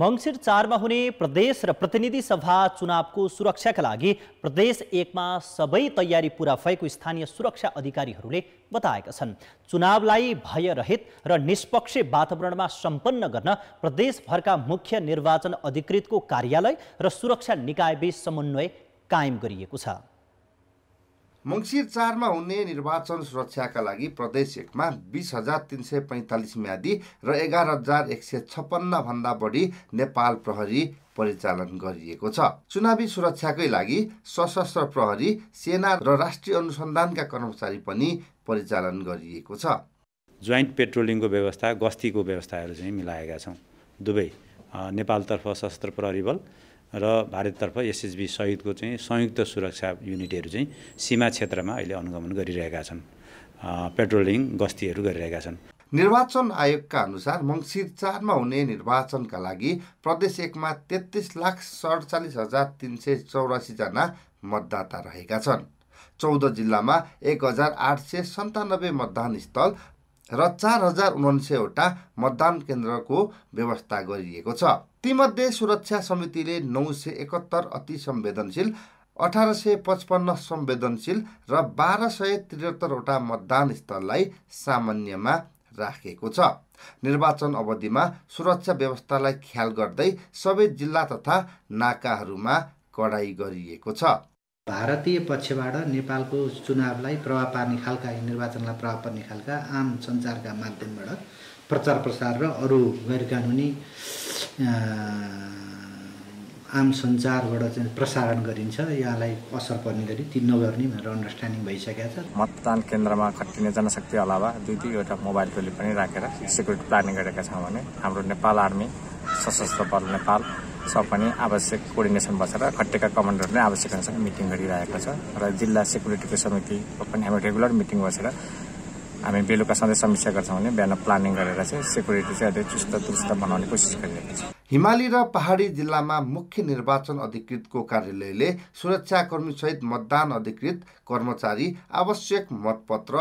मङ्सिर चारमा हुने प्रदेश र प्रतिनिधि सभा चुनावको सुरक्षाका लागि प्रदेश एकमा सबै तयारी पुरा भएको स्थानीय सुरक्षा अधिकारीहरूले बताएका छन् चुनावलाई भयरहित र निष्पक्ष वातावरणमा सम्पन्न गर्न प्रदेशभरका मुख्य निर्वाचन अधिकृतको कार्यालय र सुरक्षा निकायबीच समन्वय कायम गरिएको छ मङ्सिर चारमा हुने निर्वाचन सुरक्षाका लागि प्रदेश एकमा बिस हजार तिन सय पैँतालिस म्यादी र एघार हजार एक सय छप्पन्नभन्दा बढी नेपाल प्रहरी परिचालन गरिएको छ चुनावी सुरक्षाकै लागि सशस्त्र प्रहरी सेना र राष्ट्रिय अनुसन्धानका कर्मचारी पनि परिचालन गरिएको छ जोइन्ट पेट्रोलिङको व्यवस्था गस्तीको व्यवस्थाहरू चाहिँ मिलाएका छौँ दुवै नेपालतर्फ सशस्त्र प्रहरी बल र भारततर्फ एसएसबी सहितको चाहिँ संयुक्त सुरक्षा युनिटहरू चाहिँ सीमा क्षेत्रमा अहिले अनुगमन गरिरहेका छन् पेट्रोलिङ गस्तीहरू गरिरहेका छन् निर्वाचन आयोगका अनुसार मङ्सिर चारमा हुने निर्वाचनका लागि प्रदेश एकमा तेत्तिस लाख सडचालिस हजार तिन सय चौरासीजना मतदाता रहेका छन् चौध जिल्लामा एक हजार आठ सय सन्तानब्बे मतदान स्थल र चार हजार उनान्सयवटा मतदान केन्द्रको व्यवस्था गरिएको छ तीमध्ये सुरक्षा समितिले नौ सय एकहत्तर अति संवेदनशील अठार सय पचपन्न संवेदनशील र बाह्र सय त्रिहत्तरवटा मतदान स्थललाई सामान्यमा राखेको छ निर्वाचन अवधिमा सुरक्षा व्यवस्थालाई ख्याल गर्दै सबै जिल्ला तथा नाकाहरूमा कडाई गरिएको छ भारतीय पक्षबाट नेपालको चुनावलाई प्रभाव पार्ने खालका निर्वाचनलाई प्रभाव पार्ने खालका आम सञ्चारका माध्यमबाट प्रचार प्रसार र अरू गैर कानुनी आम सञ्चारबाट चाहिँ प्रसारण गरिन्छ यहाँलाई असर पर्ने गरी ती नगर्ने भनेर अन्डरस्ट्यान्डिङ भइसकेको छ मतदान केन्द्रमा खटिने जनशक्ति अलावा दुई दुईवटा मोबाइल टोली पनि राखेर सिक्युरिटी प्लानिङ गरेका छौँ भने हाम्रो नेपाल आर्मी सशस्त्र बल नेपाल सब पनि आवश्यक कोर्डिनेसन बसेर खट्टेका कमान्डरले आवश्यकअनुसार मिटिङ गरिरहेको छ र जिल्ला सेक्युरिटीको समितिको पनि हामी रेगुलर मिटिङ बसेर हामी बेलुका सधैँ समीक्षा गर्छौँ भने बिहान प्लानिङ गरेर चाहिँ सेक्युरिटी चाहिँ अझै चुस्त दुरुस्त बनाउने कोसिस गरिरहेको छ हिमाली र पहाडी जिल्लामा मुख्य निर्वाचन अधिकृतको कार्यालयले सुरक्षाकर्मीसहित मतदान अधिकृत कर्मचारी आवश्यक मतपत्र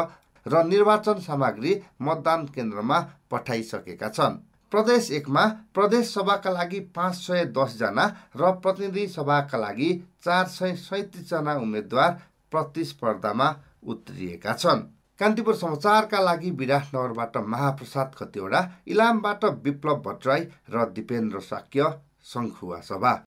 र निर्वाचन सामग्री मतदान केन्द्रमा पठाइसकेका छन् प्रदेश एकमा प्रदेश सभाका लागि पाँच सय दसजना र प्रतिनिधि सभाका लागि चार सय सैतिसजना उम्मेद्वार प्रतिस्पर्धामा उत्रिएका छन् कान्तिपुर समाचारका लागि विराटनगरबाट महाप्रसाद खतिवडा इलामबाट विप्लव भट्टराई र दिपेन्द्र साक्य सङ्खुवा सभा